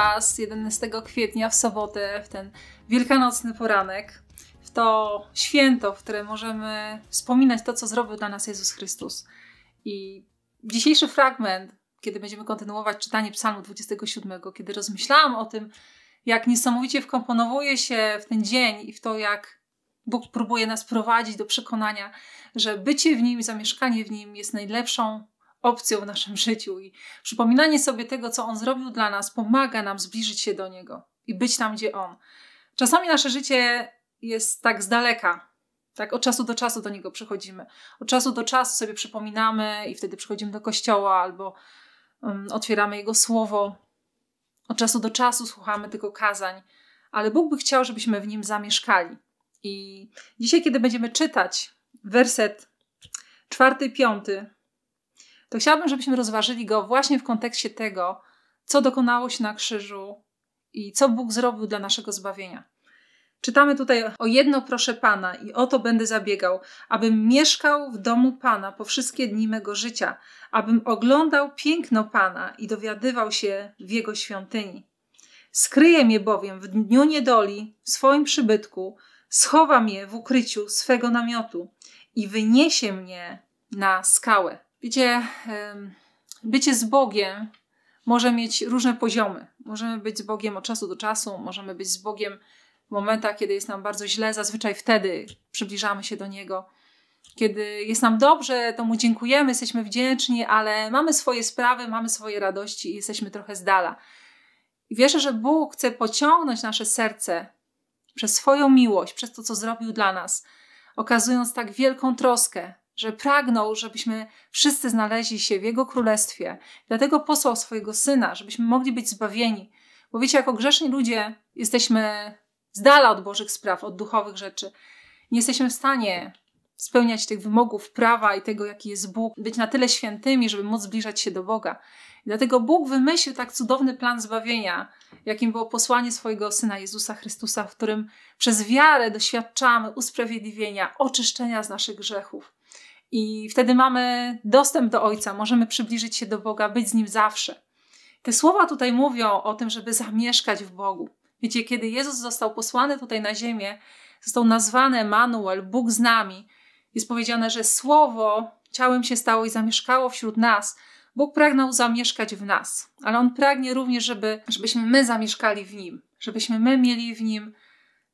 Was 11 kwietnia w sobotę, w ten wielkanocny poranek, w to święto, w które możemy wspominać to, co zrobił dla nas Jezus Chrystus. I dzisiejszy fragment, kiedy będziemy kontynuować czytanie Psalmu 27, kiedy rozmyślałam o tym, jak niesamowicie wkomponowuje się w ten dzień i w to, jak Bóg próbuje nas prowadzić do przekonania, że bycie w nim, zamieszkanie w nim jest najlepszą opcją w naszym życiu i przypominanie sobie tego, co On zrobił dla nas, pomaga nam zbliżyć się do Niego i być tam, gdzie On. Czasami nasze życie jest tak z daleka, tak od czasu do czasu do Niego przychodzimy. Od czasu do czasu sobie przypominamy i wtedy przychodzimy do kościoła albo um, otwieramy Jego słowo. Od czasu do czasu słuchamy tylko kazań, ale Bóg by chciał, żebyśmy w Nim zamieszkali. I dzisiaj, kiedy będziemy czytać werset czwarty, piąty, to chciałabym, żebyśmy rozważyli go właśnie w kontekście tego, co dokonało się na krzyżu i co Bóg zrobił dla naszego zbawienia. Czytamy tutaj: O jedno proszę Pana, i o to będę zabiegał, abym mieszkał w domu Pana po wszystkie dni mego życia, abym oglądał piękno Pana i dowiadywał się w jego świątyni. Skryje mnie bowiem w dniu niedoli, w swoim przybytku, schowa mnie w ukryciu swego namiotu i wyniesie mnie na skałę. Wiecie, bycie z Bogiem może mieć różne poziomy. Możemy być z Bogiem od czasu do czasu, możemy być z Bogiem w momentach, kiedy jest nam bardzo źle, zazwyczaj wtedy przybliżamy się do Niego. Kiedy jest nam dobrze, to Mu dziękujemy, jesteśmy wdzięczni, ale mamy swoje sprawy, mamy swoje radości i jesteśmy trochę z dala. I wierzę, że Bóg chce pociągnąć nasze serce przez swoją miłość, przez to, co zrobił dla nas, okazując tak wielką troskę, że pragnął, żebyśmy wszyscy znaleźli się w Jego Królestwie. Dlatego posłał swojego Syna, żebyśmy mogli być zbawieni. Bo wiecie, jako grzeszni ludzie jesteśmy z dala od Bożych spraw, od duchowych rzeczy. Nie jesteśmy w stanie spełniać tych wymogów prawa i tego, jaki jest Bóg, być na tyle świętymi, żeby móc zbliżać się do Boga. dlatego Bóg wymyślił tak cudowny plan zbawienia, jakim było posłanie swojego Syna Jezusa Chrystusa, w którym przez wiarę doświadczamy usprawiedliwienia, oczyszczenia z naszych grzechów. I wtedy mamy dostęp do Ojca, możemy przybliżyć się do Boga, być z Nim zawsze. Te słowa tutaj mówią o tym, żeby zamieszkać w Bogu. Wiecie, kiedy Jezus został posłany tutaj na ziemię, został nazwany Emanuel, Bóg z nami, jest powiedziane, że Słowo ciałem się stało i zamieszkało wśród nas. Bóg pragnął zamieszkać w nas, ale On pragnie również, żeby, żebyśmy my zamieszkali w Nim, żebyśmy my mieli w Nim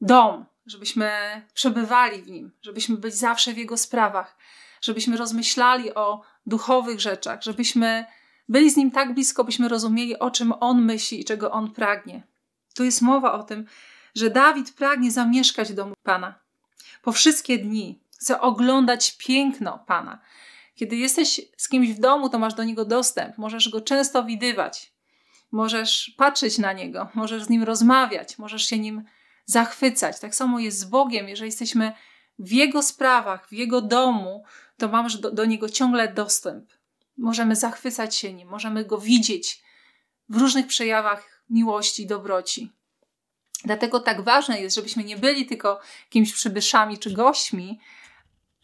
dom, żebyśmy przebywali w Nim, żebyśmy byli zawsze w Jego sprawach żebyśmy rozmyślali o duchowych rzeczach, żebyśmy byli z Nim tak blisko, byśmy rozumieli, o czym On myśli i czego On pragnie. Tu jest mowa o tym, że Dawid pragnie zamieszkać w domu Pana. Po wszystkie dni chce oglądać piękno Pana. Kiedy jesteś z kimś w domu, to masz do niego dostęp, możesz go często widywać, możesz patrzeć na niego, możesz z nim rozmawiać, możesz się nim zachwycać. Tak samo jest z Bogiem, jeżeli jesteśmy w jego sprawach, w jego domu, to mamy do, do niego ciągle dostęp. Możemy zachwycać się nim, możemy go widzieć w różnych przejawach miłości i dobroci. Dlatego tak ważne jest, żebyśmy nie byli tylko kimś przybyszami czy gośćmi,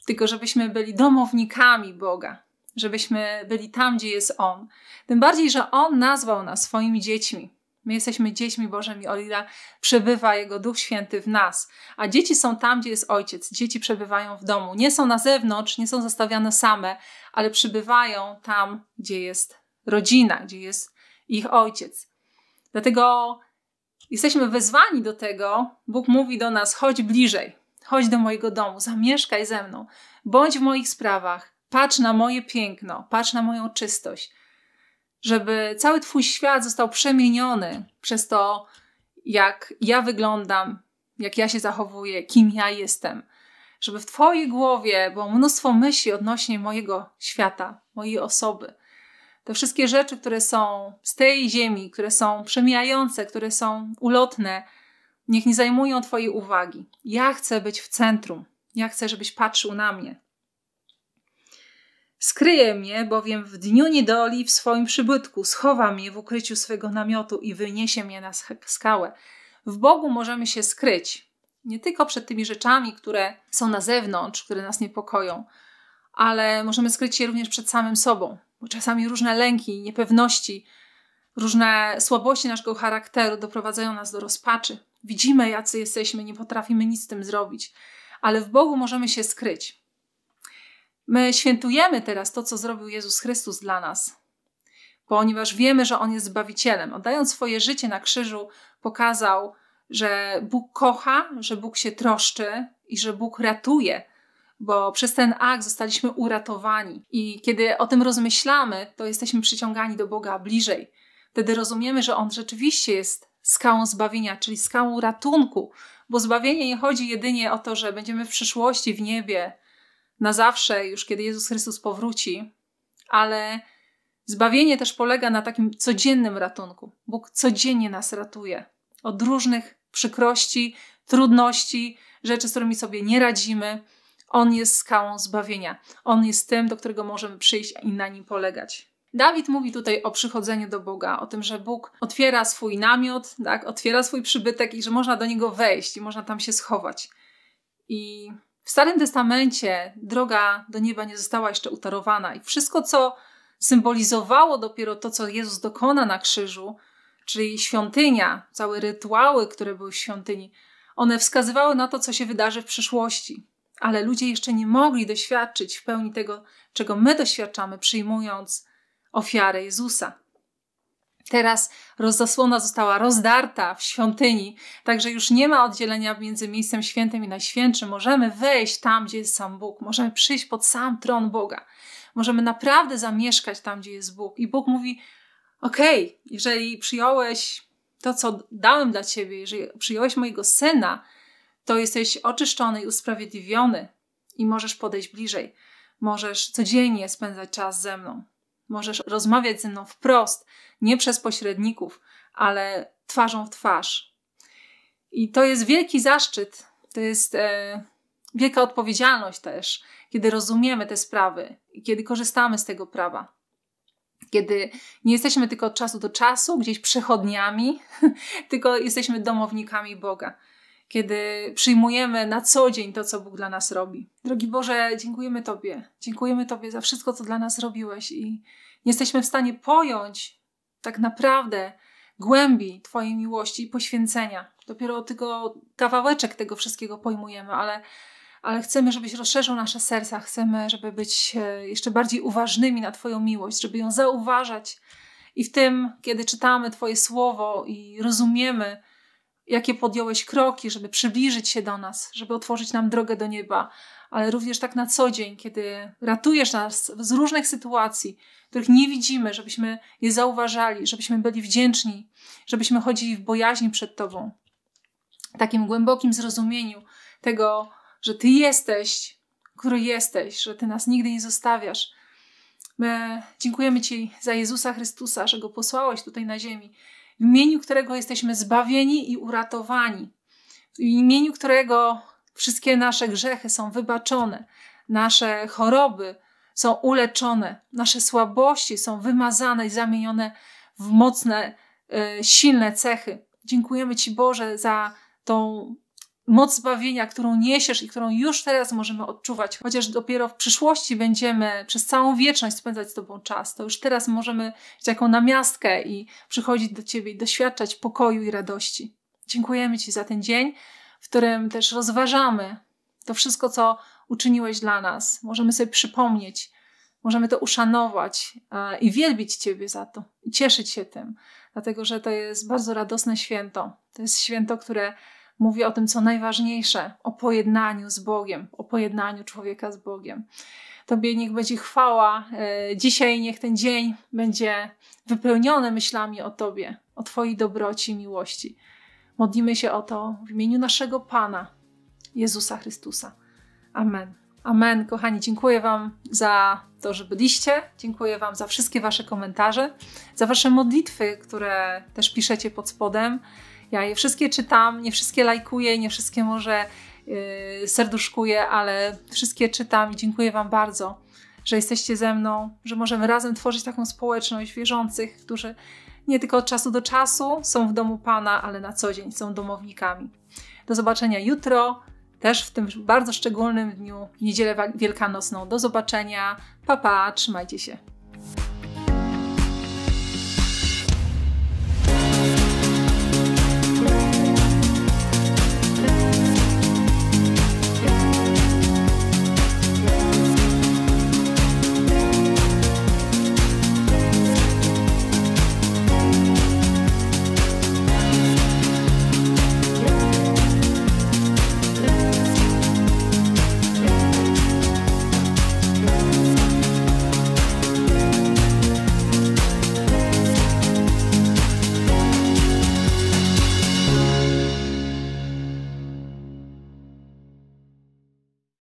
tylko żebyśmy byli domownikami Boga, żebyśmy byli tam, gdzie jest On. Tym bardziej, że On nazwał nas swoimi dziećmi. My jesteśmy dziećmi Bożymi, o ile przebywa Jego Duch Święty w nas. A dzieci są tam, gdzie jest Ojciec. Dzieci przebywają w domu. Nie są na zewnątrz, nie są zostawiane same, ale przebywają tam, gdzie jest rodzina, gdzie jest ich Ojciec. Dlatego jesteśmy wezwani do tego. Bóg mówi do nas: chodź bliżej, chodź do mojego domu, zamieszkaj ze mną, bądź w moich sprawach, patrz na moje piękno, patrz na moją czystość żeby cały Twój świat został przemieniony przez to, jak ja wyglądam, jak ja się zachowuję, kim ja jestem. Żeby w Twojej głowie było mnóstwo myśli odnośnie mojego świata, mojej osoby. Te wszystkie rzeczy, które są z tej ziemi, które są przemijające, które są ulotne, niech nie zajmują Twojej uwagi. Ja chcę być w centrum. Ja chcę, żebyś patrzył na mnie. Skryje mnie bowiem w dniu niedoli w swoim przybytku, schowa mnie w ukryciu swego namiotu i wyniesie mnie na skałę. W Bogu możemy się skryć, nie tylko przed tymi rzeczami, które są na zewnątrz, które nas niepokoją, ale możemy skryć się również przed samym sobą, bo czasami różne lęki, niepewności, różne słabości naszego charakteru doprowadzają nas do rozpaczy. Widzimy, jacy jesteśmy, nie potrafimy nic z tym zrobić, ale w Bogu możemy się skryć. My świętujemy teraz to, co zrobił Jezus Chrystus dla nas, ponieważ wiemy, że On jest Zbawicielem. Oddając swoje życie na krzyżu, pokazał, że Bóg kocha, że Bóg się troszczy i że Bóg ratuje, bo przez ten akt zostaliśmy uratowani. I kiedy o tym rozmyślamy, to jesteśmy przyciągani do Boga bliżej. Wtedy rozumiemy, że On rzeczywiście jest skałą zbawienia, czyli skałą ratunku, bo zbawienie nie chodzi jedynie o to, że będziemy w przyszłości w niebie na zawsze, już kiedy Jezus Chrystus powróci, ale zbawienie też polega na takim codziennym ratunku. Bóg codziennie nas ratuje od różnych przykrości, trudności, rzeczy, z którymi sobie nie radzimy. On jest skałą zbawienia. On jest tym, do którego możemy przyjść i na nim polegać. Dawid mówi tutaj o przychodzeniu do Boga, o tym, że Bóg otwiera swój namiot, tak, otwiera swój przybytek i że można do niego wejść i można tam się schować. I w Starym Testamencie droga do nieba nie została jeszcze utarowana i wszystko, co symbolizowało dopiero to, co Jezus dokona na krzyżu, czyli świątynia, całe rytuały, które były w świątyni, one wskazywały na to, co się wydarzy w przyszłości. Ale ludzie jeszcze nie mogli doświadczyć w pełni tego, czego my doświadczamy, przyjmując ofiarę Jezusa. Teraz rozzasłona została rozdarta w świątyni, także już nie ma oddzielenia między miejscem świętym i najświętszym. Możemy wejść tam, gdzie jest sam Bóg, możemy przyjść pod sam tron Boga, możemy naprawdę zamieszkać tam, gdzie jest Bóg. I Bóg mówi: Okej, okay, jeżeli przyjąłeś to, co dałem dla ciebie, jeżeli przyjąłeś mojego syna, to jesteś oczyszczony i usprawiedliwiony i możesz podejść bliżej. Możesz codziennie spędzać czas ze mną. Możesz rozmawiać ze mną wprost, nie przez pośredników, ale twarzą w twarz. I to jest wielki zaszczyt, to jest e, wielka odpowiedzialność też, kiedy rozumiemy te sprawy i kiedy korzystamy z tego prawa. Kiedy nie jesteśmy tylko od czasu do czasu gdzieś przechodniami, tylko jesteśmy domownikami Boga kiedy przyjmujemy na co dzień to, co Bóg dla nas robi. Drogi Boże, dziękujemy Tobie. Dziękujemy Tobie za wszystko, co dla nas robiłeś i nie jesteśmy w stanie pojąć tak naprawdę głębi Twojej miłości i poświęcenia. Dopiero tylko kawałeczek tego wszystkiego pojmujemy, ale, ale chcemy, żebyś rozszerzył nasze serca, chcemy, żeby być e, jeszcze bardziej uważnymi na Twoją miłość, żeby ją zauważać. I w tym, kiedy czytamy Twoje słowo i rozumiemy, jakie podjąłeś kroki, żeby przybliżyć się do nas, żeby otworzyć nam drogę do nieba, ale również tak na co dzień, kiedy ratujesz nas z różnych sytuacji, których nie widzimy, żebyśmy je zauważali, żebyśmy byli wdzięczni, żebyśmy chodzili w bojaźni przed Tobą. Takim głębokim zrozumieniu tego, że Ty jesteś, który jesteś, że Ty nas nigdy nie zostawiasz. My dziękujemy Ci za Jezusa Chrystusa, że Go posłałeś tutaj na ziemi, w imieniu którego jesteśmy zbawieni i uratowani, w imieniu którego wszystkie nasze grzechy są wybaczone, nasze choroby są uleczone, nasze słabości są wymazane i zamienione w mocne, y, silne cechy. Dziękujemy Ci Boże za tą moc zbawienia, którą niesiesz i którą już teraz możemy odczuwać, chociaż dopiero w przyszłości będziemy przez całą wieczność spędzać z Tobą czas, to już teraz możemy mieć taką namiastkę i przychodzić do Ciebie i doświadczać pokoju i radości. Dziękujemy Ci za ten dzień, w którym też rozważamy to wszystko, co uczyniłeś dla nas. Możemy sobie przypomnieć, możemy to uszanować e, i wielbić Ciebie za to i cieszyć się tym, dlatego że to jest bardzo radosne święto. To jest święto, które mówi o tym, co najważniejsze, o pojednaniu z Bogiem, o pojednaniu człowieka z Bogiem. Tobie niech będzie chwała. E, dzisiaj niech ten dzień będzie wypełniony myślami o Tobie, o Twojej dobroci i miłości. Modlimy się o to w imieniu naszego Pana, Jezusa Chrystusa. Amen. Amen, kochani, dziękuję Wam za to, że byliście. Dziękuję Wam za wszystkie Wasze komentarze, za Wasze modlitwy, które też piszecie pod spodem. Ja je wszystkie czytam, nie wszystkie lajkuję, nie wszystkie może yy, serduszkuję, ale wszystkie czytam i dziękuję Wam bardzo, że jesteście ze mną, że możemy razem tworzyć taką społeczność wierzących, którzy nie tylko od czasu do czasu są w domu Pana, ale na co dzień są domownikami. Do zobaczenia jutro, też w tym bardzo szczególnym dniu, niedzielę Wielkanocną. Do zobaczenia, papa, pa, trzymajcie się.